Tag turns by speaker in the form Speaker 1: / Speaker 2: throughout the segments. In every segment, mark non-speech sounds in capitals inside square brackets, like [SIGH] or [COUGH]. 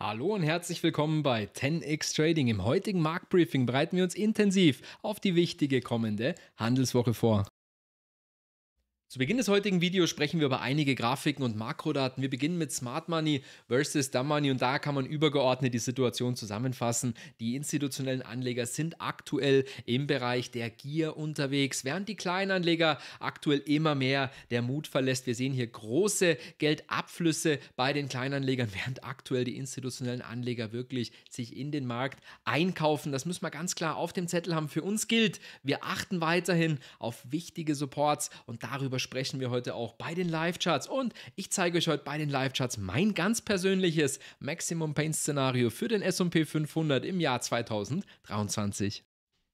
Speaker 1: Hallo und herzlich willkommen bei 10x Trading. Im heutigen Marktbriefing bereiten wir uns intensiv auf die wichtige kommende Handelswoche vor. Zu Beginn des heutigen Videos sprechen wir über einige Grafiken und Makrodaten. Wir beginnen mit Smart Money versus Dumb Money und da kann man übergeordnet die Situation zusammenfassen. Die institutionellen Anleger sind aktuell im Bereich der Gier unterwegs, während die Kleinanleger aktuell immer mehr der Mut verlässt. Wir sehen hier große Geldabflüsse bei den Kleinanlegern, [LAUGHS] während aktuell die institutionellen Anleger wirklich sich in den Markt einkaufen. Das müssen wir ganz klar auf dem Zettel haben. Für uns gilt, wir achten weiterhin auf wichtige Supports und darüber darüber sprechen wir heute auch bei den Live-Charts. Und ich zeige euch heute bei den Live-Charts mein ganz persönliches Maximum Pain-Szenario für den SP 500 im Jahr 2023.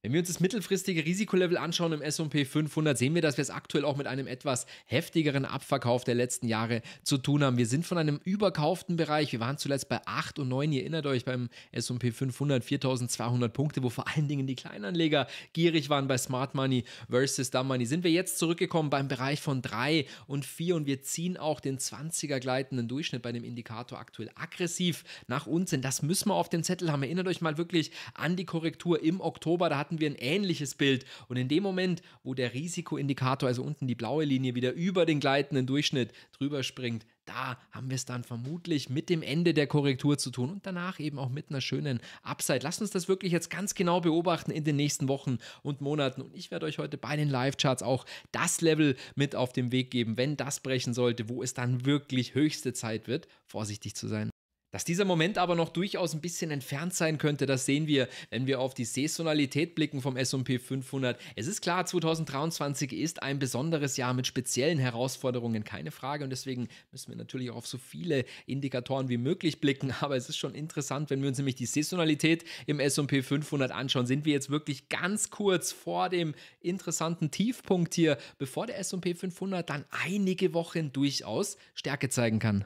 Speaker 1: Wenn wir uns das mittelfristige Risikolevel anschauen im SP 500, sehen wir, dass wir es aktuell auch mit einem etwas heftigeren Abverkauf der letzten Jahre zu tun haben. Wir sind von einem überkauften Bereich, wir waren zuletzt bei 8 und 9, ihr erinnert euch beim SP 500 4200 Punkte, wo vor allen Dingen die Kleinanleger gierig waren bei Smart Money versus Dumb Money. Sind wir jetzt zurückgekommen beim Bereich von 3 und 4 und wir ziehen auch den 20er gleitenden Durchschnitt bei dem Indikator aktuell aggressiv nach unten. Das müssen wir auf dem Zettel haben. Erinnert euch mal wirklich an die Korrektur im Oktober, da hatten hatten wir ein ähnliches Bild. Und in dem Moment, wo der Risikoindikator, also unten die blaue Linie, wieder über den gleitenden Durchschnitt drüber springt, da haben wir es dann vermutlich mit dem Ende der Korrektur zu tun und danach eben auch mit einer schönen Upside. Lasst uns das wirklich jetzt ganz genau beobachten in den nächsten Wochen und Monaten. Und ich werde euch heute bei den Live-Charts auch das Level mit auf den Weg geben, wenn das brechen sollte, wo es dann wirklich höchste Zeit wird, vorsichtig zu sein. Dass dieser Moment aber noch durchaus ein bisschen entfernt sein könnte, das sehen wir, wenn wir auf die Saisonalität blicken vom S&P 500. Es ist klar, 2023 ist ein besonderes Jahr mit speziellen Herausforderungen, keine Frage. Und deswegen müssen wir natürlich auch auf so viele Indikatoren wie möglich blicken. [LAUGHS] Aber es ist schon interessant, wenn wir uns nämlich die Saisonalität im S&P 500 anschauen, sind wir jetzt wirklich ganz kurz vor dem interessanten Tiefpunkt hier, bevor der S&P 500 dann einige Wochen durchaus Stärke zeigen kann.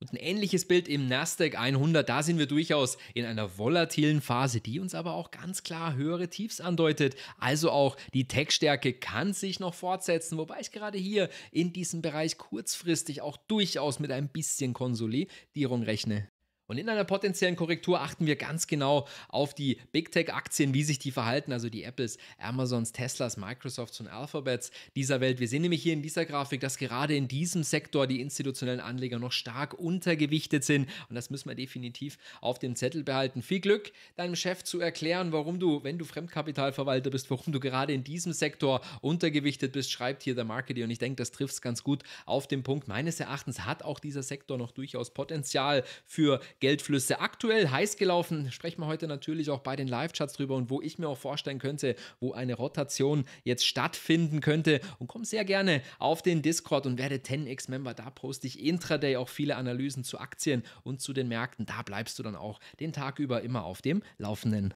Speaker 1: Und ein ähnliches Bild im Nasdaq 100, da sind wir durchaus in einer volatilen Phase, die uns aber auch ganz klar höhere Tiefs andeutet. Also auch die Tech-Stärke kann sich noch fortsetzen, wobei ich gerade hier in diesem Bereich kurzfristig auch durchaus mit ein bisschen Konsolidierung rechne. Und in einer potenziellen Korrektur achten wir ganz genau auf die Big Tech-Aktien, wie sich die verhalten, also die Apples, Amazons, Teslas, Microsofts und Alphabets dieser Welt. Wir sehen nämlich hier in dieser Grafik, dass gerade in diesem Sektor die institutionellen Anleger noch stark untergewichtet sind. Und das müssen wir definitiv auf dem Zettel behalten. Viel Glück, deinem Chef zu erklären, warum du, wenn du Fremdkapitalverwalter bist, warum du gerade in diesem Sektor untergewichtet bist, schreibt hier der Marketing. Und ich denke, das trifft es ganz gut auf den Punkt. Meines Erachtens hat auch dieser Sektor noch durchaus Potenzial für Geldflüsse. Aktuell heiß gelaufen, sprechen wir heute natürlich auch bei den Live-Charts drüber und wo ich mir auch vorstellen könnte, wo eine Rotation jetzt stattfinden könnte. Und komm sehr gerne auf den Discord und werde 10x-Member. Da poste ich intraday auch viele Analysen zu Aktien und zu den Märkten. Da bleibst du dann auch den Tag über immer auf dem Laufenden.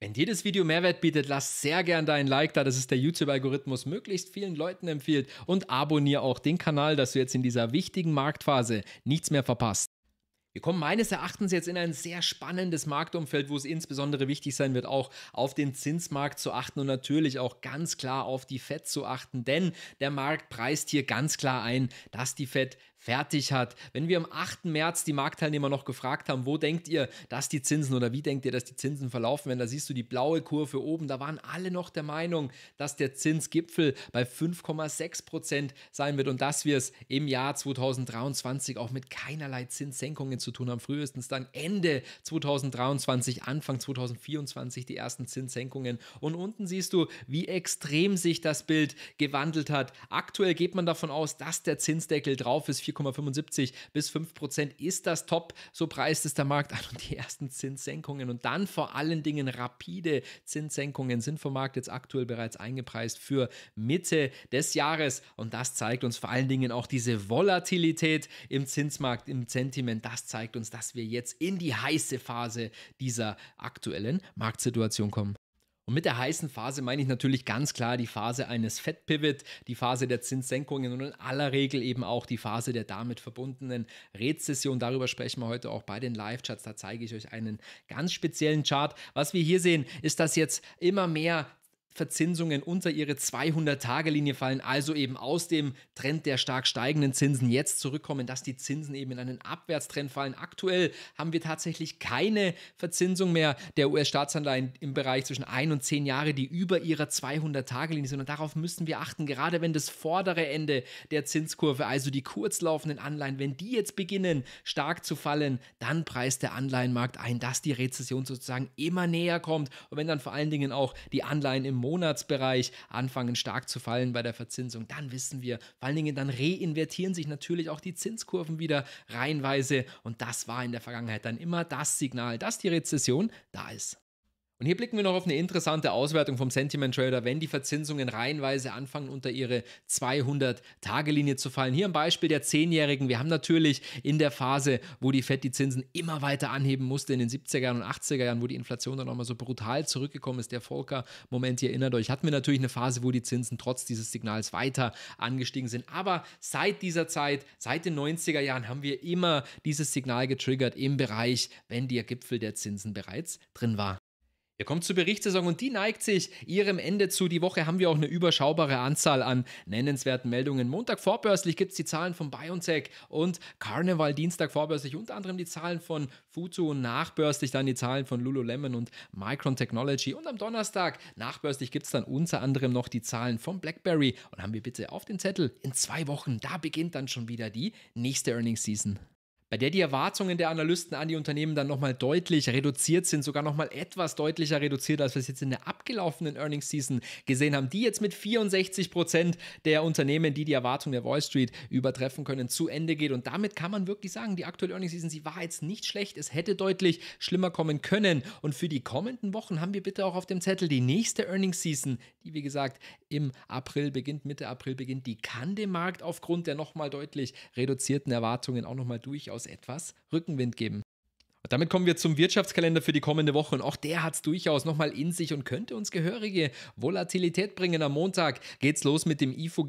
Speaker 1: Wenn dir das Video Mehrwert bietet, lass sehr gern deinen Like da, dass es der YouTube-Algorithmus möglichst vielen Leuten empfiehlt und abonniere auch den Kanal, dass du jetzt in dieser wichtigen Marktphase nichts mehr verpasst. Wir kommen meines Erachtens jetzt in ein sehr spannendes Marktumfeld, wo es insbesondere wichtig sein wird, auch auf den Zinsmarkt zu achten und natürlich auch ganz klar auf die Fed zu achten, denn der Markt preist hier ganz klar ein, dass die Fed fertig hat. Wenn wir am 8. März die Marktteilnehmer noch gefragt haben, wo denkt ihr, dass die Zinsen oder wie denkt ihr, dass die Zinsen verlaufen werden, da siehst du die blaue Kurve oben, da waren alle noch der Meinung, dass der Zinsgipfel bei 5,6 Prozent sein wird und dass wir es im Jahr 2023 auch mit keinerlei Zinssenkungen zu tun haben, frühestens dann Ende 2023, Anfang 2024 die ersten Zinssenkungen. Und unten siehst du, wie extrem sich das Bild gewandelt hat. Aktuell geht man davon aus, dass der Zinsdeckel drauf ist, 4,75 bis 5 Prozent ist das Top, so preist es der Markt an und die ersten Zinssenkungen und dann vor allen Dingen rapide Zinssenkungen sind vom Markt jetzt aktuell bereits eingepreist für Mitte des Jahres und das zeigt uns vor allen Dingen auch diese Volatilität im Zinsmarkt, im Sentiment, das zeigt uns, dass wir jetzt in die heiße Phase dieser aktuellen Marktsituation kommen. Und mit der heißen Phase meine ich natürlich ganz klar die Phase eines Fed Pivot, die Phase der Zinssenkungen und in aller Regel eben auch die Phase der damit verbundenen Rezession. Darüber sprechen wir heute auch bei den Live-Charts. Da zeige ich euch einen ganz speziellen Chart. Was wir hier sehen, ist, dass jetzt immer mehr Verzinsungen unter ihre 200-Tage-Linie fallen, also eben aus dem Trend der stark steigenden Zinsen jetzt zurückkommen, dass die Zinsen eben in einen Abwärtstrend fallen. Aktuell haben wir tatsächlich keine Verzinsung mehr der US-Staatsanleihen im Bereich zwischen 1 und 10 Jahre, die über ihrer 200-Tage-Linie sind. Und darauf müssen wir achten, gerade wenn das vordere Ende der Zinskurve, also die kurzlaufenden Anleihen, wenn die jetzt beginnen stark zu fallen, dann preist der Anleihenmarkt ein, dass die Rezession sozusagen immer näher kommt. Und wenn dann vor allen Dingen auch die Anleihen im Monatsbereich anfangen stark zu fallen bei der Verzinsung, dann wissen wir, vor allen Dingen dann reinvertieren sich natürlich auch die Zinskurven wieder reihenweise und das war in der Vergangenheit dann immer das Signal, dass die Rezession da ist. Und hier blicken wir noch auf eine interessante Auswertung vom Sentiment Trader, wenn die Verzinsungen reihenweise anfangen, unter ihre 200-Tage-Linie zu fallen. Hier ein Beispiel der 10-Jährigen. Wir haben natürlich in der Phase, wo die Fed die Zinsen immer weiter anheben musste, in den 70er und 80er Jahren, wo die Inflation dann nochmal so brutal zurückgekommen ist. Der Volker-Moment, ihr erinnert euch, hatten wir natürlich eine Phase, wo die Zinsen trotz dieses Signals weiter angestiegen sind. Aber seit dieser Zeit, seit den 90er Jahren, haben wir immer dieses Signal getriggert im Bereich, wenn der Gipfel der Zinsen bereits drin war. Wir kommen zur Berichtssaison und die neigt sich ihrem Ende zu. Die Woche haben wir auch eine überschaubare Anzahl an nennenswerten Meldungen. Montag vorbörslich gibt es die Zahlen von BioNTech und Karneval Dienstag vorbörslich, unter anderem die Zahlen von Futu und nachbörslich dann die Zahlen von Lululemon und Micron Technology. Und am Donnerstag nachbörslich gibt es dann unter anderem noch die Zahlen von BlackBerry. Und haben wir bitte auf den Zettel, in zwei Wochen, da beginnt dann schon wieder die nächste Earnings Season bei der die Erwartungen der Analysten an die Unternehmen dann nochmal deutlich reduziert sind, sogar nochmal etwas deutlicher reduziert, als wir es jetzt in der abgelaufenen Earnings Season gesehen haben, die jetzt mit 64 Prozent der Unternehmen, die die Erwartungen der Wall Street übertreffen können, zu Ende geht. Und damit kann man wirklich sagen, die aktuelle Earnings Season, sie war jetzt nicht schlecht, es hätte deutlich schlimmer kommen können. Und für die kommenden Wochen haben wir bitte auch auf dem Zettel die nächste Earnings Season, die wie gesagt im April beginnt, Mitte April beginnt, die kann dem Markt aufgrund der nochmal deutlich reduzierten Erwartungen auch nochmal durchaus durchaus etwas Rückenwind geben. Und damit kommen wir zum Wirtschaftskalender für die kommende Woche und auch der hat es durchaus nochmal in sich und könnte uns gehörige Volatilität bringen. Am Montag geht es los mit dem IFO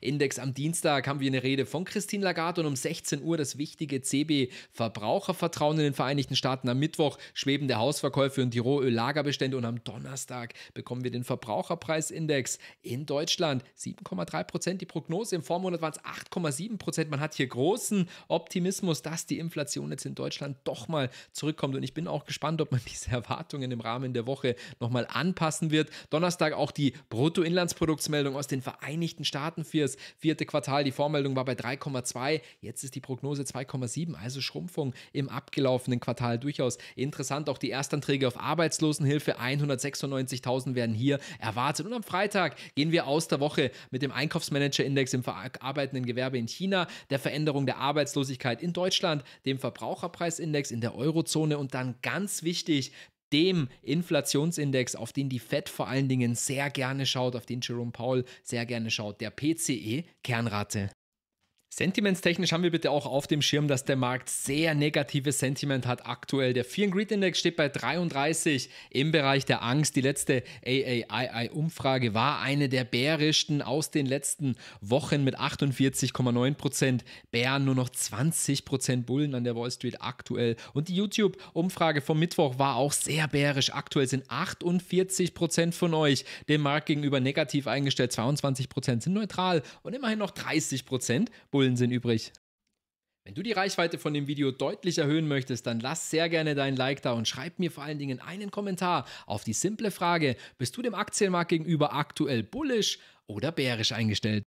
Speaker 1: index Am Dienstag haben wir eine Rede von Christine Lagarde und um 16 Uhr das wichtige CB Verbrauchervertrauen in den Vereinigten Staaten. Am Mittwoch schwebende Hausverkäufe und die Rohöl-Lagerbestände und am Donnerstag bekommen wir den Verbraucherpreisindex in Deutschland. 7,3 Prozent die Prognose. Im Vormonat waren es 8,7 Prozent. Man hat hier großen Optimismus, dass die Inflation jetzt in Deutschland mal zurückkommt. Und ich bin auch gespannt, ob man [LAUGHS] diese Erwartungen im Rahmen der Woche nochmal anpassen wird. Donnerstag auch die Bruttoinlandsproduktsmeldung aus den Vereinigten Staaten fürs vierte Quartal. Die Vormeldung war bei 3,2. Jetzt ist die Prognose 2,7, also Schrumpfung im abgelaufenen Quartal durchaus interessant. Auch die Erstanträge auf Arbeitslosenhilfe 196.000 werden hier erwartet. Und am Freitag gehen wir aus der Woche mit dem Einkaufsmanager-Index im verarbeitenden Gewerbe in China, der Veränderung der Arbeitslosigkeit in Deutschland, dem Verbraucherpreisindex Inflationsindex in der Eurozone und dann ganz wichtig, dem Inflationsindex, auf den die Fed vor allen Dingen sehr gerne schaut, auf den Jerome Powell sehr gerne schaut, der PCE-Kernrate. Sentimentstechnisch haben wir bitte auch auf dem Schirm, dass der Markt sehr negatives Sentiment hat aktuell. Der Fear and Greed Index steht bei 33 im Bereich der Angst. Die letzte AAII-Umfrage war eine der bärischsten aus den letzten Wochen mit 48,9 Bären, nur noch 20 Bullen an der Wall Street aktuell. Und die YouTube-Umfrage vom Mittwoch war auch sehr bärisch. Aktuell sind 48 von euch dem Markt gegenüber negativ eingestellt, 22 sind neutral und immerhin noch 30 Bullen Spulen sind übrig. Wenn du die Reichweite von dem Video deutlich erhöhen möchtest, dann lass sehr gerne deinen Like da und schreib mir vor allen Dingen einen Kommentar auf die simple Frage, bist du dem Aktienmarkt gegenüber aktuell bullisch oder bärisch eingestellt?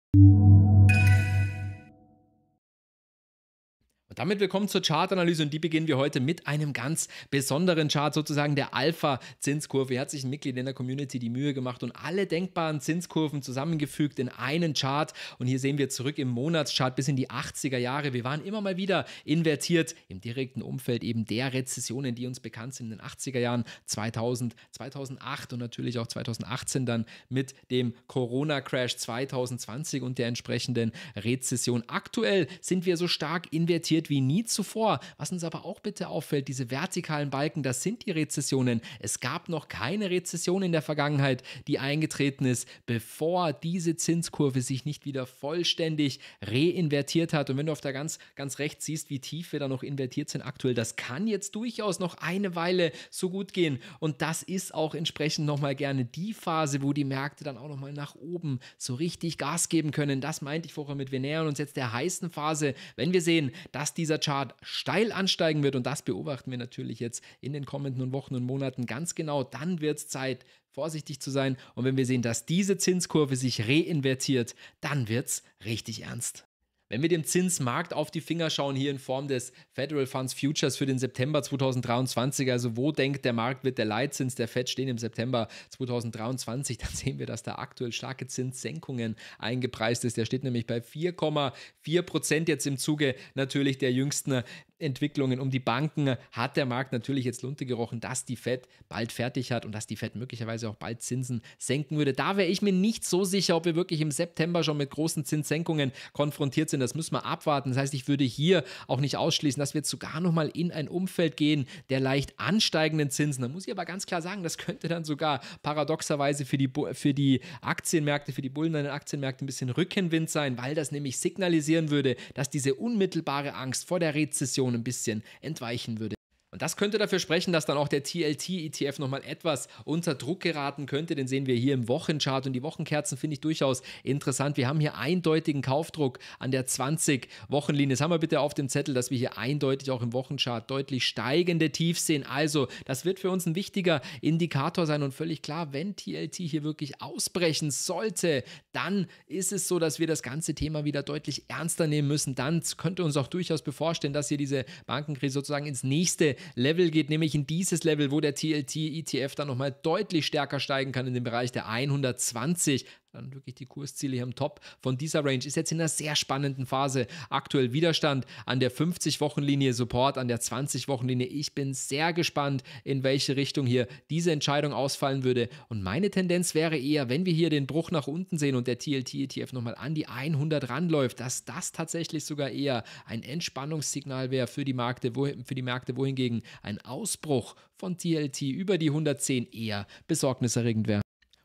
Speaker 1: Und damit willkommen zur Chartanalyse und die beginnen wir heute mit einem ganz besonderen Chart, sozusagen der Alpha-Zinskurve. Hier hat sich ein Mitglied in der Community die Mühe gemacht und alle denkbaren Zinskurven zusammengefügt in einen Chart. Und hier sehen wir zurück im Monatschart bis in die 80er Jahre. Wir waren immer mal wieder invertiert im direkten Umfeld eben der Rezessionen, die uns bekannt sind in den 80er Jahren, 2000, 2008 und natürlich auch 2018 dann mit dem Corona-Crash 2020 und der entsprechenden Rezession. Aktuell sind wir so stark invertiert funktioniert wie nie zuvor. Was uns aber auch bitte auffällt, diese vertikalen Balken, das sind die Rezessionen. Es gab noch keine Rezession in der Vergangenheit, die eingetreten ist, bevor diese Zinskurve sich nicht wieder vollständig reinvertiert hat. Und wenn du auf der ganz, ganz rechts siehst, wie tief wir da noch invertiert sind aktuell, das kann jetzt durchaus noch eine Weile so gut gehen. Und das ist auch entsprechend nochmal gerne die Phase, wo die Märkte dann auch nochmal nach oben so richtig Gas geben können. Das meinte ich vorher mit, wir nähern uns jetzt der heißen Phase. Wenn wir sehen, dass dieser Chart steil ansteigen wird und das beobachten wir natürlich jetzt in den kommenden Wochen und Monaten ganz genau. Dann wird es Zeit, vorsichtig zu sein und wenn wir sehen, dass diese Zinskurve sich reinvertiert, dann wird es richtig ernst. Wenn wir dem Zinsmarkt auf die Finger schauen, hier in Form des Federal Funds Futures für den September 2023, also wo denkt der Markt, wird der Leitzins der Fed stehen im September 2023, dann sehen wir, dass da aktuell starke Zinssenkungen eingepreist ist. Der steht nämlich bei 4,4 Prozent jetzt im Zuge natürlich der jüngsten Entwicklungen um die Banken hat der Markt natürlich jetzt Lunte gerochen, dass die Fed bald fertig hat und dass die Fed möglicherweise auch bald Zinsen senken würde. Da wäre ich mir nicht so sicher, ob wir wirklich im September schon mit großen Zinssenkungen konfrontiert sind. Das müssen wir abwarten. Das heißt, ich würde hier auch nicht ausschließen, dass wir jetzt sogar nochmal in ein Umfeld gehen der leicht ansteigenden Zinsen. Da muss ich aber ganz klar sagen, das könnte dann sogar paradoxerweise für die, für die Aktienmärkte, für die Bullen an den Aktienmärkten ein bisschen Rückenwind sein, weil das nämlich signalisieren würde, dass diese unmittelbare Angst vor der Rezession ein bisschen entweichen würde. Und das könnte dafür sprechen, dass dann auch der TLT-ETF nochmal etwas unter Druck geraten könnte. Den sehen wir hier im Wochenchart und die Wochenkerzen finde ich durchaus interessant. Wir haben hier eindeutigen Kaufdruck an der 20-Wochenlinie. Das haben wir bitte auf dem Zettel, dass wir hier eindeutig auch im Wochenchart deutlich steigende Tiefs sehen. Also, das wird für uns ein wichtiger Indikator sein und völlig klar, wenn TLT hier wirklich ausbrechen sollte, dann ist es so, dass wir das ganze Thema wieder deutlich ernster nehmen müssen. Dann könnte uns auch durchaus bevorstehen, dass hier diese Bankenkrise sozusagen ins nächste Level geht, nämlich in dieses Level, wo der TLT-ETF dann nochmal deutlich stärker steigen kann in den Bereich der 120 dann wirklich die Kursziele hier im Top von dieser Range. Ist jetzt in einer sehr spannenden Phase. Aktuell Widerstand an der 50-Wochen-Linie, Support an der 20-Wochen-Linie. Ich bin sehr gespannt, in welche Richtung hier diese Entscheidung ausfallen würde. Und meine Tendenz wäre eher, wenn wir hier den Bruch nach unten sehen und der TLT-ETF nochmal an die 100 ranläuft, dass das tatsächlich sogar eher ein Entspannungssignal wäre für die Märkte, für die Märkte wohingegen ein Ausbruch von TLT über die 110 eher besorgniserregend wäre.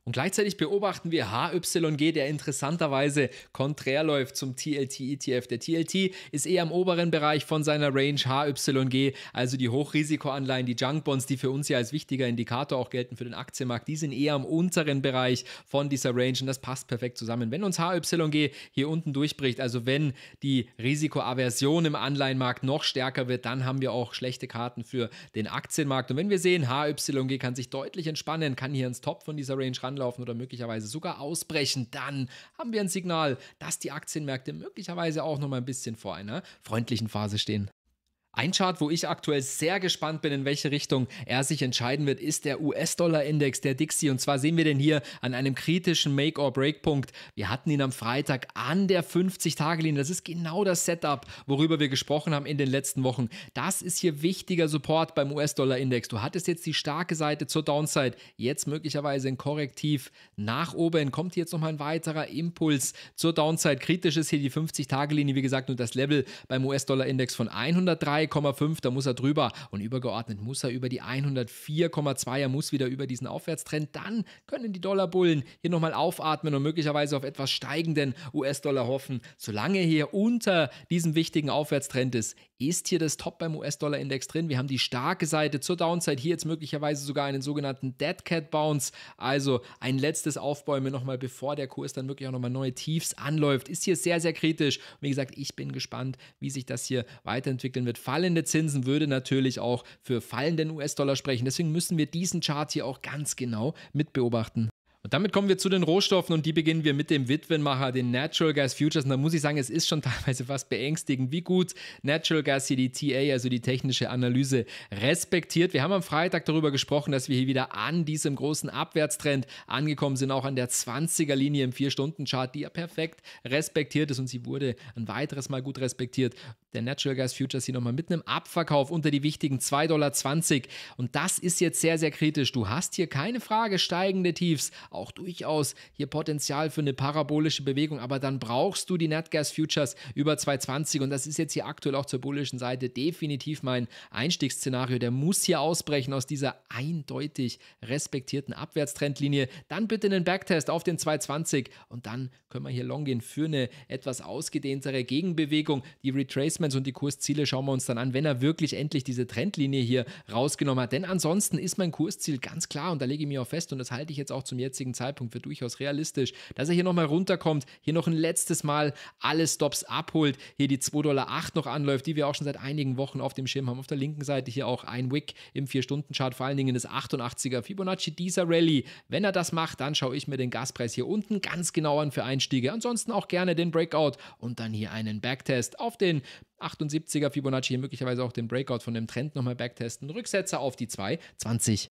Speaker 1: Und gleichzeitig beobachten wir HYG, der interessanterweise konträr läuft zum TLT-ETF. Der TLT ist eher im oberen Bereich von seiner Range HYG, also die Hochrisikoanleihen, die Junkbonds, die für uns ja als wichtiger Indikator auch gelten für den Aktienmarkt, die sind eher im unteren Bereich von dieser Range und das passt perfekt zusammen. Wenn uns HYG hier unten durchbricht, also wenn die Risikoaversion im Anleihenmarkt noch stärker wird, dann haben wir auch schlechte Karten für den Aktienmarkt. Und wenn wir sehen, HYG kann sich deutlich entspannen, kann hier ins Top von dieser Range ran anlaufen oder möglicherweise sogar ausbrechen, dann haben wir ein Signal, dass die Aktienmärkte möglicherweise auch noch mal ein bisschen vor einer freundlichen Phase stehen. Ein Chart, wo ich aktuell sehr gespannt bin, in welche Richtung er sich entscheiden wird, ist der US-Dollar-Index, der Dixie. Und zwar sehen wir den hier an einem kritischen Make-or-Break-Punkt. Wir hatten ihn am Freitag an der 50-Tage-Linie. Das ist genau das Setup, worüber wir gesprochen haben in den letzten Wochen. Das ist hier wichtiger Support beim US-Dollar-Index. Du hattest jetzt die starke Seite zur Downside, jetzt möglicherweise ein Korrektiv nach oben. Kommt hier jetzt nochmal ein weiterer Impuls zur Downside. Kritisch ist hier die 50-Tage-Linie, wie gesagt, nur das Level beim US-Dollar-Index von 103. 3,5, da muss er drüber und übergeordnet muss er über die 104,2, er muss wieder über diesen Aufwärtstrend. Dann können die Dollarbullen hier nochmal aufatmen und möglicherweise auf etwas steigenden US-Dollar hoffen. Solange hier unter diesem wichtigen Aufwärtstrend ist, ist hier das Top beim US-Dollar-Index drin. Wir haben die starke Seite zur Downside, hier jetzt möglicherweise sogar einen sogenannten Dead Cat Bounce, also ein letztes Aufbäumen nochmal, bevor der Kurs dann wirklich auch nochmal neue Tiefs anläuft. Ist hier sehr, sehr kritisch. Und wie gesagt, ich bin gespannt, wie sich das hier weiterentwickeln wird. Fallende Zinsen würde natürlich auch für fallenden US-Dollar sprechen. Deswegen müssen wir diesen Chart hier auch ganz genau mit beobachten. Und damit kommen wir zu den Rohstoffen und die beginnen wir mit dem Witwenmacher, den Natural Gas Futures. Und da muss ich sagen, es ist schon [LAUGHS] teilweise fast beängstigend, wie gut Natural Gas hier die TA, also die technische Analyse, respektiert. Wir haben am Freitag darüber gesprochen, dass wir hier wieder an diesem großen Abwärtstrend angekommen sind, auch an der 20er Linie im 4-Stunden-Chart, die ja perfekt respektiert ist und sie wurde ein weiteres Mal gut respektiert. Der Natural Gas Futures hier nochmal mit einem Abverkauf unter die wichtigen 2,20 Dollar. Und das ist jetzt sehr, sehr kritisch. Du hast hier keine Frage steigende Tiefs auch durchaus hier Potenzial für eine parabolische Bewegung, aber dann brauchst du die Netgas Futures über 220 und das ist jetzt hier aktuell auch zur bullischen Seite definitiv mein Einstiegsszenario. Der muss hier ausbrechen aus dieser eindeutig respektierten Abwärtstrendlinie. Dann bitte einen Backtest auf den 220 und dann können wir hier long gehen für eine etwas ausgedehntere Gegenbewegung. Die Retracements und die Kursziele schauen wir uns dann an, wenn er wirklich endlich diese Trendlinie hier rausgenommen hat. Denn ansonsten ist mein Kursziel ganz klar und da lege ich mir auch fest und das halte ich jetzt auch zum jetzigen jetzigen Zeitpunkt für durchaus realistisch, dass er hier nochmal runterkommt, hier noch ein letztes Mal alle Stops abholt, hier die 2,8 Dollar noch anläuft, die wir auch schon seit einigen Wochen auf dem Schirm haben. Auf der linken Seite hier auch ein Wick im 4-Stunden-Chart, vor allen Dingen das 88er Fibonacci dieser Rallye. Wenn er das macht, dann schaue ich mir den Gaspreis hier unten ganz genau an für Einstiege. Ansonsten auch gerne den Breakout und dann hier einen Backtest auf den 78er Fibonacci, hier möglicherweise auch den Breakout von dem Trend nochmal backtesten. Rücksetzer auf die 2,20.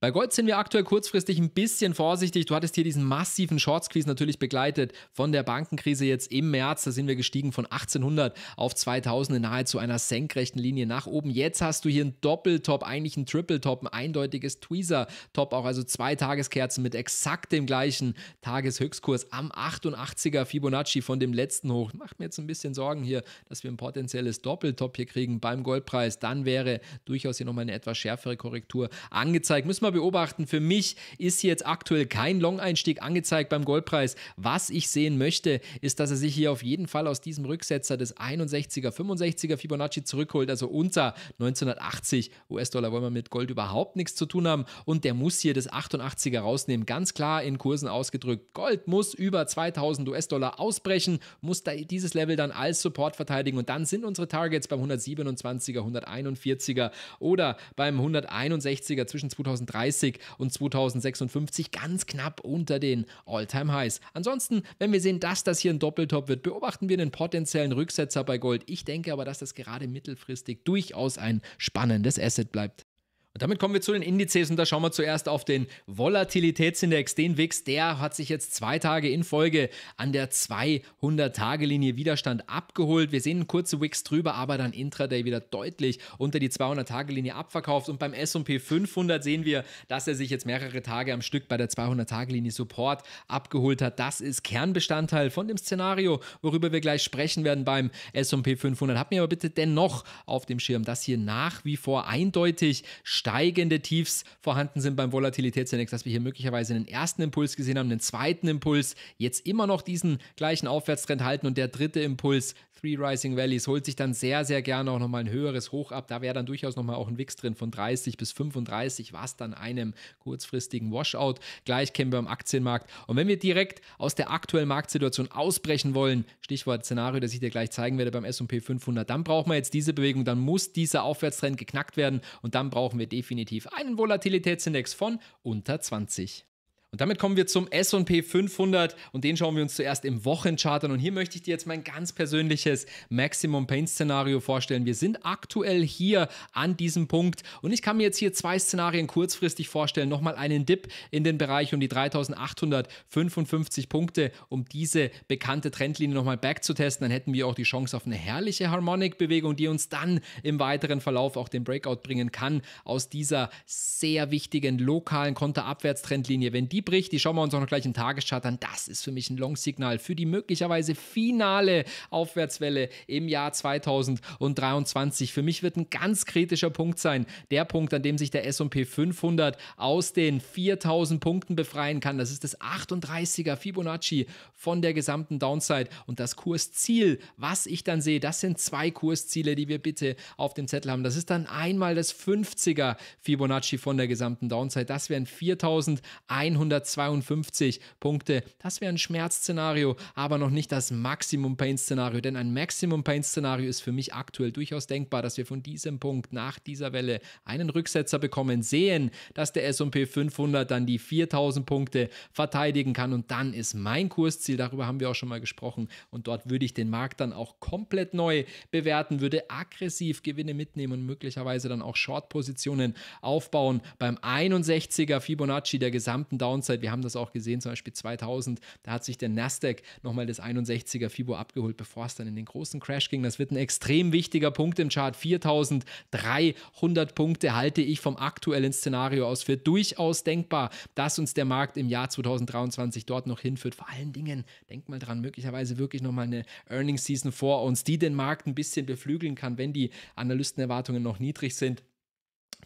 Speaker 1: Bei Gold sind wir aktuell kurzfristig ein bisschen vorsichtig. Du hattest hier diesen massiven Short Squeeze natürlich begleitet von der Bankenkrise jetzt im März. Da sind wir gestiegen von 1800 auf 2000 in nahezu einer senkrechten Linie nach oben. Jetzt hast du hier einen Doppeltop, eigentlich einen Triple-Top, ein eindeutiges Tweezer-Top, auch also zwei Tageskerzen mit exakt dem gleichen Tageshöchstkurs am 88er Fibonacci von dem letzten Hoch. Macht mir jetzt ein bisschen Sorgen hier, dass wir ein potenzielles Doppeltop hier kriegen beim Goldpreis. Dann wäre durchaus hier nochmal eine etwas schärfere Korrektur angezeigt. Müssen wir mal beobachten. Für mich ist jetzt aktuell kein Long-Einstieg angezeigt beim Goldpreis. Was ich sehen möchte, ist, dass er sich hier auf jeden Fall aus diesem Rücksetzer des 61er, 65er Fibonacci zurückholt. Also unter 1980 US-Dollar wollen wir mit Gold überhaupt nichts zu tun haben. Und der muss hier das 88er rausnehmen. Ganz klar in Kursen ausgedrückt. Gold muss über 2000 US-Dollar ausbrechen, muss da dieses Level dann als Support verteidigen. Und dann sind unsere Targets beim 127er, 141er oder beim 161er zwischen 2003 2030 und 2056 ganz knapp unter den All-Time-Highs. Ansonsten, wenn wir sehen, dass das hier ein Doppeltop wird, beobachten wir einen potenziellen Rücksetzer bei Gold. Ich denke aber, dass das gerade mittelfristig durchaus ein spannendes Asset bleibt. Und damit kommen wir zu den Indizes und da schauen wir zuerst auf den Volatilitätsindex, den WIX. Der hat sich jetzt zwei Tage in Folge an der 200-Tage-Linie Widerstand abgeholt. Wir sehen kurze WIX drüber, aber dann Intraday wieder deutlich unter die 200-Tage-Linie abverkauft. Und beim S&P 500 sehen wir, dass er sich jetzt mehrere Tage am Stück bei der 200-Tage-Linie Support abgeholt hat. Das ist Kernbestandteil von dem Szenario, worüber wir gleich sprechen werden beim S&P 500. Habt mir aber bitte dennoch auf dem Schirm, dass hier nach wie vor eindeutig steigende Tiefs vorhanden sind beim Volatilitätsindex, dass wir hier möglicherweise einen ersten Impuls gesehen haben, einen zweiten Impuls, jetzt immer noch diesen gleichen Aufwärtstrend halten und der dritte Impuls, Three Rising Valleys, holt sich dann sehr, sehr gerne auch nochmal ein höheres Hoch ab. Da wäre dann durchaus nochmal auch ein Wix drin von 30 bis 35, was dann einem kurzfristigen Washout gleich kennen wir am Aktienmarkt. Und wenn wir direkt aus der aktuellen Marktsituation ausbrechen wollen, Stichwort Szenario, das ich dir gleich zeigen werde beim S&P 500, dann brauchen wir jetzt diese Bewegung, dann muss dieser Aufwärtstrend geknackt werden und dann brauchen wir definitiv einen Volatilitätsindex von unter 20. Und damit kommen wir zum S&P 500 und den schauen wir uns zuerst im Wochenchart an. Und hier möchte ich dir jetzt mein ganz persönliches Maximum Pain Szenario vorstellen. Wir sind aktuell hier an diesem Punkt und ich kann mir jetzt hier zwei Szenarien kurzfristig vorstellen. Nochmal einen Dip in den Bereich um die 3855 Punkte, um diese bekannte Trendlinie nochmal back zu testen. Dann hätten wir auch die Chance auf eine herrliche Harmonic-Bewegung, die uns dann im weiteren Verlauf auch den Breakout bringen kann aus dieser sehr wichtigen lokalen Konterabwärtstrendlinie. Wenn die bricht. Die schauen wir uns auch noch gleich im Tageschart an. Das ist für mich ein Long-Signal für die möglicherweise finale Aufwärtswelle im Jahr 2023. Für mich wird ein ganz kritischer Punkt sein, der Punkt, an dem sich der S&P 500 aus den 4000 Punkten befreien kann. Das ist das 38er Fibonacci von der gesamten Downside und das Kursziel, was ich dann sehe, das sind zwei Kursziele, die wir bitte auf dem Zettel haben. Das ist dann einmal das 50er Fibonacci von der gesamten Downside. Das wären 4100 152 Punkte. Das wäre ein Schmerzszenario, aber noch nicht das Maximum-Pain-Szenario, denn ein Maximum-Pain-Szenario ist für mich aktuell durchaus denkbar, dass wir von diesem Punkt nach dieser Welle einen Rücksetzer bekommen, sehen, dass der S&P 500 dann die 4000 Punkte verteidigen kann und dann ist mein Kursziel, darüber haben wir auch schon mal gesprochen und dort würde ich den Markt dann auch komplett neu bewerten, würde aggressiv Gewinne mitnehmen und möglicherweise dann auch Short-Positionen aufbauen beim 61er Fibonacci der gesamten Down Downside. Wir haben das auch gesehen, zum Beispiel 2000, da hat sich der Nasdaq nochmal das 61er Fibo abgeholt, bevor es dann in den großen Crash ging. Das wird ein extrem wichtiger Punkt im Chart. 4300 Punkte halte ich vom aktuellen Szenario aus für durchaus denkbar, dass uns der Markt im Jahr 2023 dort noch hinführt. Vor allen Dingen, denkt mal dran, möglicherweise wirklich nochmal eine Earnings Season vor uns, die den Markt ein bisschen beflügeln kann, wenn die Analystenerwartungen noch niedrig sind.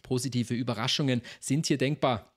Speaker 1: Positive Überraschungen sind hier denkbar.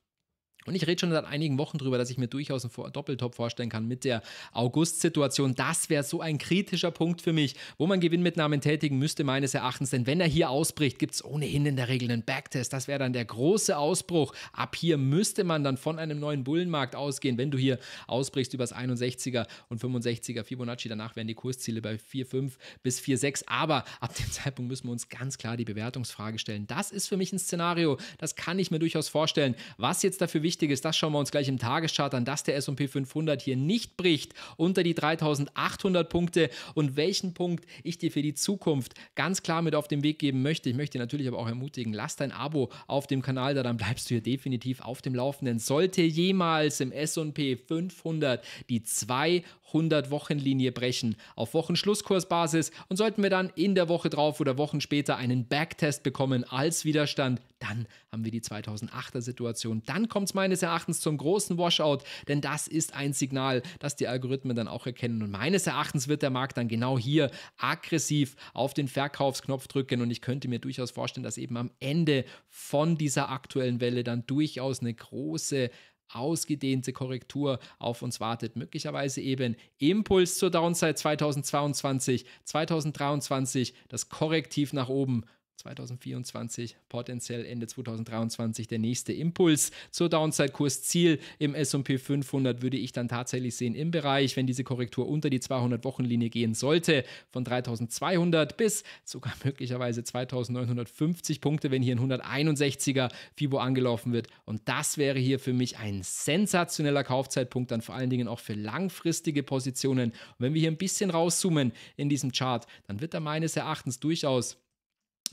Speaker 1: Und ich rede schon seit einigen Wochen darüber, dass ich mir durchaus einen Doppeltop vorstellen kann mit der August-Situation. Das wäre so ein kritischer Punkt für mich, wo man Gewinnmitnahmen tätigen müsste, meines Erachtens. Denn wenn er hier ausbricht, gibt es ohnehin in der Regel einen Backtest. Das wäre dann der große Ausbruch. Ab hier müsste man dann von einem neuen Bullenmarkt ausgehen, wenn du hier ausbrichst übers 61er und 65er Fibonacci. Danach wären die Kursziele bei 4,5 bis 4,6. Aber ab dem Zeitpunkt müssen wir uns ganz klar die Bewertungsfrage stellen. Das ist für mich ein Szenario, das kann ich mir durchaus vorstellen. Was jetzt dafür wichtig wichtig ist, das schauen wir uns gleich im Tageschart an, dass der S&P 500 hier nicht bricht unter die 3800 Punkte und welchen Punkt ich dir für die Zukunft ganz klar mit auf den Weg geben möchte. Ich möchte natürlich aber auch ermutigen, lass dein Abo auf dem Kanal da, dann bleibst du hier definitiv auf dem Laufenden. Sollte jemals im S&P 500 die 200 100-Wochen-Linie brechen auf Wochenschlusskursbasis und sollten wir dann in der Woche drauf oder Wochen später einen Backtest bekommen als Widerstand, dann haben wir die 2008er Situation. Dann kommt es meines Erachtens zum großen Washout, denn das ist ein Signal, das die Algorithmen dann auch erkennen und meines Erachtens wird der Markt dann genau hier aggressiv auf den Verkaufsknopf drücken und ich könnte mir durchaus vorstellen, dass eben am Ende von dieser aktuellen Welle dann durchaus eine große ausgedehnte Korrektur auf uns wartet. Möglicherweise eben Impuls zur Downside 2022, 2023, das Korrektiv nach oben 2024, potenziell Ende 2023 der nächste Impuls zur Downside-Kursziel im S&P 500 würde ich dann tatsächlich sehen im Bereich, wenn diese Korrektur unter die 200-Wochen-Linie gehen sollte, von 3200 bis sogar [LAUGHS] möglicherweise 2950 Punkte, wenn hier ein 161er FIBO angelaufen wird und das wäre hier für mich ein sensationeller Kaufzeitpunkt, dann vor allen Dingen auch für langfristige Positionen. Und wenn wir hier ein bisschen rauszoomen in diesem Chart, dann wird da meines Erachtens durchaus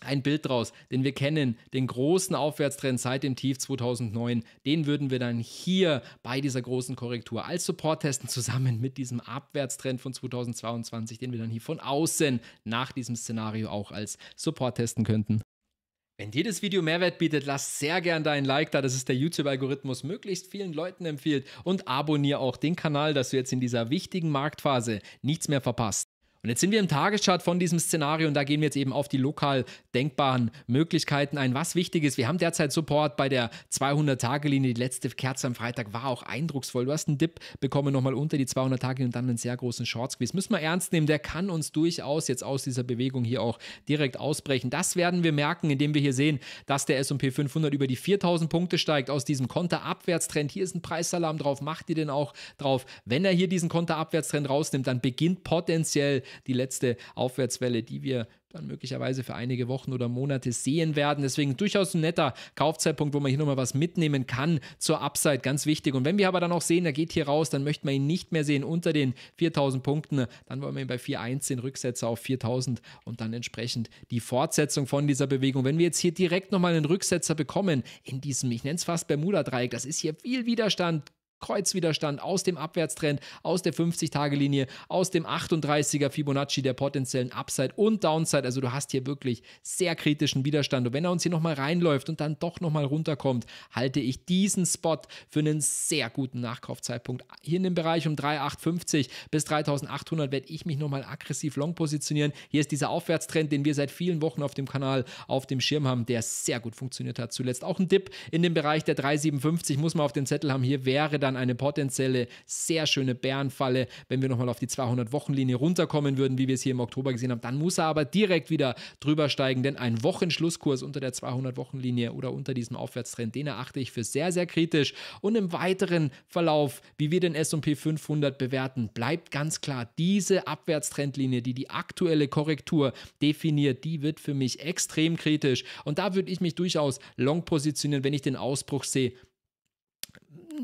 Speaker 1: ein Bild draus, denn wir kennen den großen Aufwärtstrend seit dem Tief 2009. Den würden wir dann hier bei dieser großen Korrektur als Support testen, zusammen mit diesem Abwärtstrend von 2022, den wir dann hier von außen nach diesem Szenario auch als Support testen könnten. Wenn dir das Video Mehrwert bietet, lass sehr gern dein Like da, dass es der YouTube-Algorithmus möglichst vielen Leuten empfiehlt und abonniere auch den Kanal, dass du jetzt in dieser wichtigen Marktphase nichts mehr verpasst. Und jetzt sind wir im Tageschart von diesem Szenario und da gehen wir jetzt eben auf die lokal denkbaren Möglichkeiten ein. Was wichtig ist, wir haben derzeit Support bei der 200-Tage-Linie. Die letzte Kerze am Freitag war auch eindrucksvoll. Du hast einen Dip bekommen, nochmal unter die 200-Tage-Linie und dann einen sehr großen Shortsquiz. Müssen wir ernst nehmen, der kann uns durchaus jetzt aus dieser Bewegung hier auch direkt ausbrechen. Das werden wir merken, indem wir hier sehen, dass der S&P 500 über die 4000 Punkte steigt aus diesem Konterabwärtstrend. Hier ist ein Preisalarm drauf. Macht ihr den auch drauf? Wenn er hier diesen Konterabwärtstrend rausnimmt, dann beginnt potenziell die letzte Aufwärtswelle, die wir dann möglicherweise für einige Wochen oder Monate sehen werden. Deswegen durchaus ein netter Kaufzeitpunkt, wo man hier nochmal was mitnehmen kann zur Upside, ganz wichtig. Und wenn wir aber dann auch sehen, er geht hier raus, dann möchten wir ihn nicht mehr sehen unter den 4000 Punkten. Dann wollen wir ihn bei 4.1 Rücksetzer auf 4000 und dann entsprechend die Fortsetzung von dieser Bewegung. Wenn wir jetzt hier direkt nochmal einen Rücksetzer bekommen in diesem, ich nenne es fast Bermuda-Dreieck, das ist hier viel Widerstand, Kreuzwiderstand aus dem Abwärtstrend, aus der 50-Tage-Linie, aus dem 38er Fibonacci der potenziellen Upside und Downside. Also du hast hier wirklich sehr kritischen Widerstand. Und wenn er uns hier nochmal reinläuft und dann doch nochmal runterkommt, halte ich diesen Spot für einen sehr guten Nachkaufzeitpunkt. Hier in dem Bereich um 3,850 bis 3.800 werde ich mich nochmal aggressiv long positionieren. Hier ist dieser Aufwärtstrend, den wir seit vielen Wochen auf dem Kanal auf dem Schirm haben, der sehr gut funktioniert hat. Zuletzt auch ein Dip in dem Bereich der 3750 muss man auf den Zettel haben. Hier wäre dann Jahren eine potenzielle sehr schöne Bärenfalle, wenn wir nochmal auf die 200 wochen linie runterkommen würden, wie wir es hier im Oktober gesehen haben. Dann muss er aber direkt wieder drüber steigen, denn ein Wochenschlusskurs unter der 200 wochen linie oder unter diesem Aufwärtstrend, den erachte ich für sehr, sehr kritisch. Und im weiteren Verlauf, wie wir den SP 500 bewerten, bleibt ganz klar, diese Abwärtstrendlinie, die die aktuelle Korrektur definiert, die wird für mich extrem kritisch. Und da würde ich mich durchaus long positionieren, wenn ich den Ausbruch sehe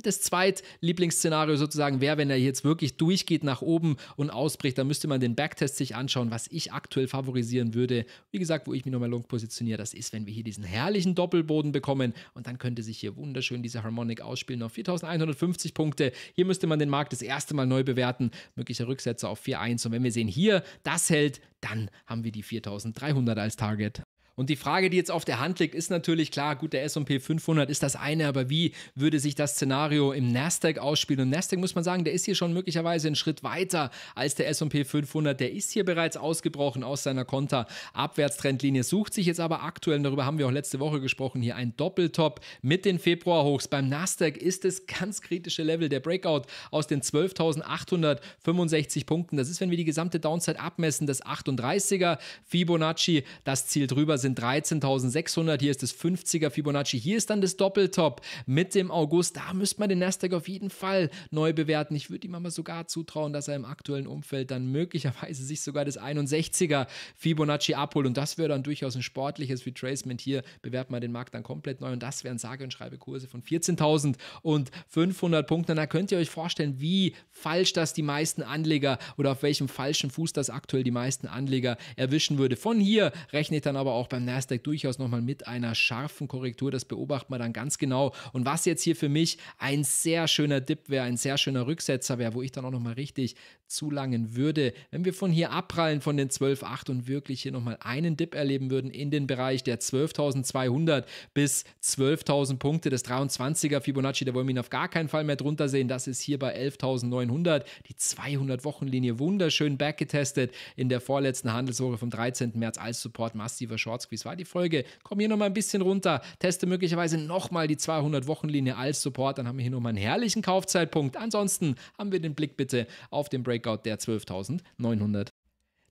Speaker 1: das Zweitlieblingsszenario sozusagen wäre, wenn er jetzt wirklich durchgeht nach oben und ausbricht, dann müsste man den Backtest sich anschauen, was ich aktuell favorisieren würde. Wie gesagt, wo ich mich nochmal long positioniere, das ist, wenn wir hier diesen herrlichen Doppelboden bekommen und dann könnte sich hier wunderschön diese Harmonic ausspielen auf 4150 Punkte. Hier müsste man den Markt das erste Mal neu bewerten, möglicher Rücksetzer auf 4.1 und wenn wir sehen, hier das hält, dann haben wir die 4300 als Target. Und die Frage, die jetzt auf der Hand liegt, ist natürlich klar, gut, der S&P 500 ist das eine, aber wie würde sich das Szenario im Nasdaq ausspielen? Und Nasdaq muss man sagen, der ist hier schon möglicherweise einen Schritt weiter als der S&P 500. Der ist hier bereits ausgebrochen aus seiner Konter Abwärtstrendlinie, sucht sich jetzt aber aktuell, darüber haben wir auch letzte Woche gesprochen, hier ein Doppeltop mit den Februarhochs. Beim Nasdaq ist es ganz kritische Level, der Breakout aus den 12.865 Punkten. Das ist, wenn wir die gesamte Downside abmessen, das 38er Fibonacci. Das Ziel drüber sind sind 13.600. Hier ist das 50er Fibonacci. Hier ist dann das Doppeltop mit dem August. Da müsste man den Nasdaq auf jeden Fall neu bewerten. Ich würde ihm aber sogar zutrauen, dass er im aktuellen Umfeld dann möglicherweise sich sogar das 61er Fibonacci abholt. Und das wäre dann durchaus ein sportliches Retracement. Hier bewährt man den Markt dann komplett neu. Und das wären sage und schreibe Kurse von 14.500 Punkten. da könnt ihr euch vorstellen, wie falsch das die meisten Anleger oder auf welchem falschen Fuß das aktuell die meisten Anleger erwischen würde. Von hier rechne ich dann aber auch bei beim Nasdaq durchaus nochmal mit einer scharfen Korrektur. Das beobachten wir dann ganz genau. Und was jetzt hier für mich ein sehr schöner Dip wäre, ein sehr schöner Rücksetzer wäre, wo ich dann auch nochmal richtig zulangen würde, wenn wir von hier abprallen von den 12,8 und wirklich hier nochmal einen Dip erleben würden in den Bereich der 12.200 bis 12.000 Punkte des 23er Fibonacci, da wollen wir ihn auf gar keinen Fall mehr drunter sehen. Das ist hier bei 11.900, die 200-Wochen-Linie wunderschön backgetestet in der vorletzten Handelswoche vom 13. März als Support massiver Short Sportsquiz war die Folge. Komm hier nochmal ein bisschen runter, teste möglicherweise nochmal die 200 wochen linie als Support, dann haben wir hier nochmal einen herrlichen Kaufzeitpunkt. Ansonsten haben wir den Blick bitte auf den Breakout der 12.900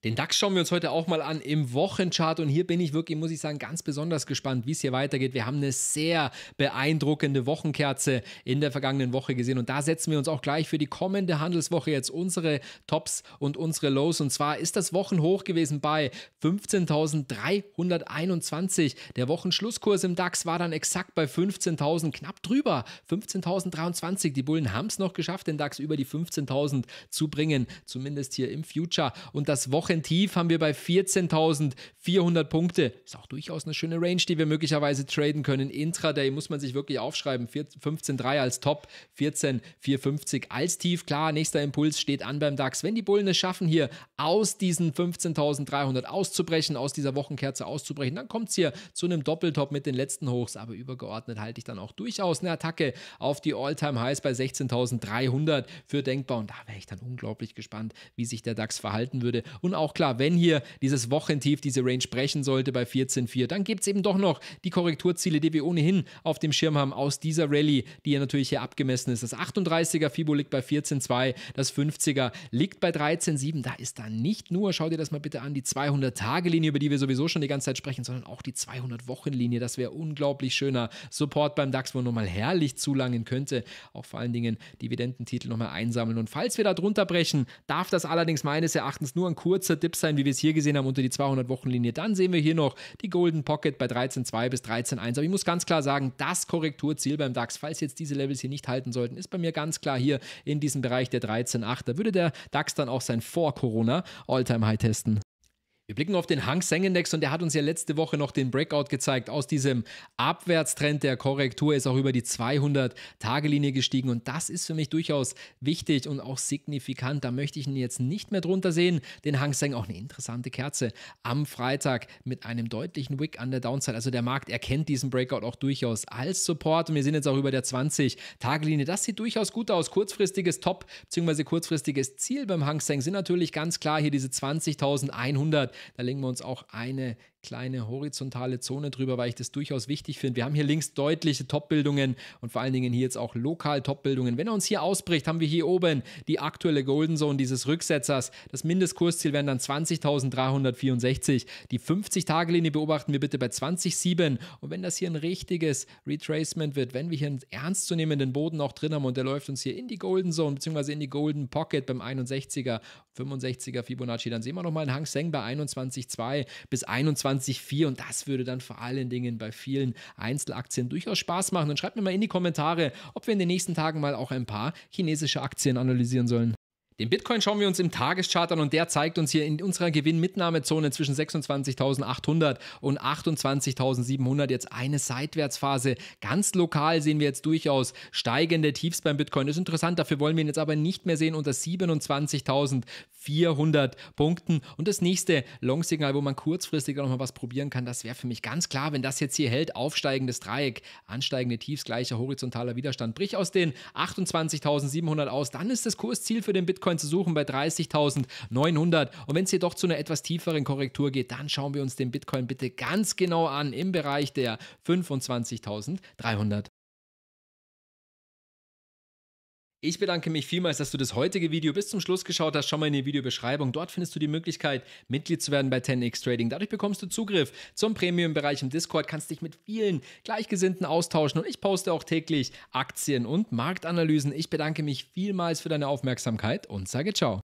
Speaker 1: den DAX schauen wir uns heute auch mal an im Wochenchart und hier bin ich wirklich, muss ich sagen, ganz besonders gespannt, wie es hier weitergeht. Wir haben eine sehr beeindruckende Wochenkerze in der vergangenen Woche gesehen und da setzen wir uns auch gleich für die kommende Handelswoche jetzt unsere Tops und unsere Lows und zwar ist das Wochenhoch gewesen bei 15.321. Der Wochenschlusskurs im DAX war dann exakt bei 15.000, knapp drüber, 15.023. Die Bullen haben es noch geschafft, den DAX über die 15.000 zu bringen, zumindest hier im Future und das Wochenhoch Wochentief haben wir bei 14.400 Punkte. Ist auch durchaus eine schöne Range, die wir möglicherweise traden können. Intraday muss man sich wirklich aufschreiben. 15.3 als Top, 14.450 als Tief. Klar, nächster Impuls steht an beim DAX. Wenn die Bullen es schaffen, hier aus diesen 15.300 auszubrechen, aus dieser Wochenkerze auszubrechen, dann kommt es hier zu einem Doppeltop mit den letzten Hochs. Aber übergeordnet halte ich dann auch durchaus eine Attacke auf die All-Time-Highs bei 16.300 für denkbar. Und da wäre ich dann unglaublich gespannt, wie sich der DAX verhalten würde. Und auch klar, wenn hier dieses Wochentief diese Range brechen sollte bei 14,4, dann gibt es eben doch noch die Korrekturziele, die wir ohnehin auf dem Schirm haben aus dieser Rallye, die ja natürlich hier abgemessen ist. Das 38er Fibo liegt bei 14,2, das 50er liegt bei 13,7. Da ist dann nicht nur, schau dir das mal bitte an, die 200-Tage-Linie, über die wir sowieso schon die ganze Zeit sprechen, sondern auch die 200-Wochen-Linie. Das wäre unglaublich schöner Support beim DAX, wo man nochmal herrlich zulangen könnte. Auch vor allen Dingen Dividendentitel nochmal einsammeln. Und falls wir da drunter brechen, darf das allerdings meines Erachtens nur ein kurzes kurzer Dip sein, wie wir es hier gesehen haben, unter die 200-Wochen-Linie. Dann sehen wir hier noch die Golden Pocket bei 13,2 bis 13,1. Aber ich muss ganz klar sagen, das Korrekturziel beim DAX, falls jetzt diese Levels hier nicht halten sollten, ist bei mir ganz klar hier in diesem Bereich der 13,8. Da würde der DAX dann auch sein Vor-Corona All-Time-High testen. Wir blicken auf den Hang Seng Index und der hat uns ja letzte Woche noch den Breakout gezeigt. Aus diesem Abwärtstrend der Korrektur ist auch über die 200-Tage-Linie gestiegen und das ist für mich durchaus wichtig und auch signifikant. Da möchte ich ihn jetzt nicht mehr drunter sehen. Den Hang Seng auch eine interessante Kerze am Freitag mit einem deutlichen Wick an der Downside. Also der Markt erkennt diesen Breakout auch durchaus als Support und wir sind jetzt auch über der 20-Tage-Linie. Das sieht durchaus gut aus. Kurzfristiges Top bzw. kurzfristiges Ziel beim Hang Seng sind natürlich ganz klar hier diese 20.100 da legen wir uns auch eine kleine horizontale Zone drüber, weil ich das durchaus wichtig finde. Wir haben hier links deutliche Topbildungen und vor allen Dingen hier jetzt auch lokal Topbildungen. Wenn er uns hier ausbricht, haben wir hier oben die aktuelle Golden Zone dieses Rücksetzers. Das Mindestkursziel wären dann 20.364. Die 50-Tage-Linie beobachten wir bitte bei 20,7. Und wenn das hier ein richtiges Retracement wird, wenn wir hier einen ernstzunehmenden Boden auch drin haben und der läuft uns hier in die Golden Zone bzw. in die Golden Pocket beim 61er, 65er Fibonacci, dann sehen wir nochmal einen Hang Seng bei 21,2 bis 21. 2024 und das würde dann vor allen Dingen bei vielen Einzelaktien durchaus Spaß machen. Dann schreibt mir mal in die Kommentare, ob wir in den nächsten Tagen mal auch ein paar chinesische Aktien analysieren sollen. Den Bitcoin schauen wir uns im Tageschart an und der zeigt uns hier in unserer Gewinnmitnahmezone zwischen 26.800 und 28.700 jetzt eine Seitwärtsphase. Ganz lokal sehen wir jetzt durchaus steigende Tiefs beim Bitcoin. Das ist interessant, dafür wollen wir ihn jetzt aber nicht mehr sehen unter 27.000. 400 Punkten. Und das nächste Long-Signal, wo man kurzfristig auch nochmal was probieren kann, das wäre für mich ganz klar, wenn das jetzt hier hält, aufsteigendes Dreieck, ansteigende Tiefs, gleicher horizontaler Widerstand, brich aus den 28.700 aus, dann ist das Kursziel für den Bitcoin zu suchen bei 30.900. Und wenn es hier doch zu einer etwas tieferen Korrektur geht, dann schauen wir uns den Bitcoin bitte ganz genau an im Bereich der 25.300 ich bedanke mich vielmals, dass du das heutige Video bis zum Schluss geschaut hast. Schau mal in die Videobeschreibung. Dort findest du die Möglichkeit, Mitglied zu werden bei 10x Trading. Dadurch bekommst du Zugriff zum Premium-Bereich im Discord, kannst dich mit vielen Gleichgesinnten austauschen und ich poste auch täglich Aktien und Marktanalysen. Ich bedanke mich vielmals für deine Aufmerksamkeit und sage ciao.